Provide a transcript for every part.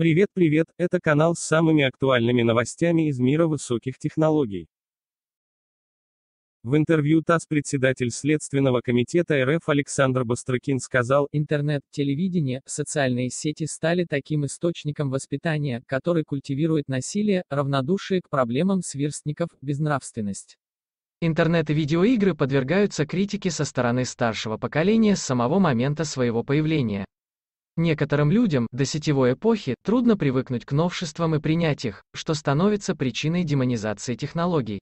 Привет, привет, это канал с самыми актуальными новостями из мира высоких технологий. В интервью ТАСС председатель Следственного комитета РФ Александр Бастрыкин сказал, «Интернет, телевидение, социальные сети стали таким источником воспитания, который культивирует насилие, равнодушие к проблемам сверстников, безнравственность». Интернет и видеоигры подвергаются критике со стороны старшего поколения с самого момента своего появления. Некоторым людям до сетевой эпохи трудно привыкнуть к новшествам и принять их, что становится причиной демонизации технологий.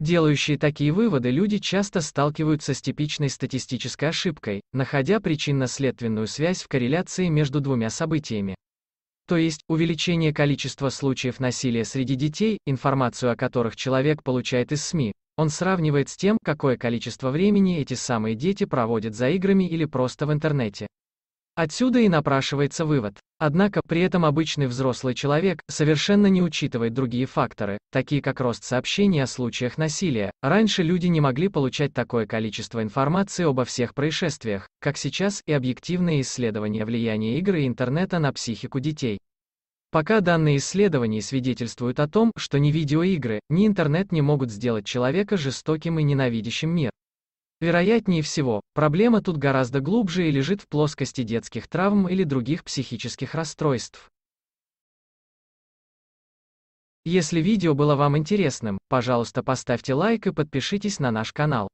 Делающие такие выводы люди часто сталкиваются с типичной статистической ошибкой, находя причинно-следственную связь в корреляции между двумя событиями. То есть, увеличение количества случаев насилия среди детей, информацию о которых человек получает из СМИ, он сравнивает с тем, какое количество времени эти самые дети проводят за играми или просто в интернете. Отсюда и напрашивается вывод. Однако, при этом обычный взрослый человек совершенно не учитывает другие факторы, такие как рост сообщений о случаях насилия. Раньше люди не могли получать такое количество информации обо всех происшествиях, как сейчас, и объективные исследования влияния игры и интернета на психику детей. Пока данные исследований свидетельствуют о том, что ни видеоигры, ни интернет не могут сделать человека жестоким и ненавидящим мир, Вероятнее всего, проблема тут гораздо глубже и лежит в плоскости детских травм или других психических расстройств. Если видео было вам интересным, пожалуйста поставьте лайк и подпишитесь на наш канал.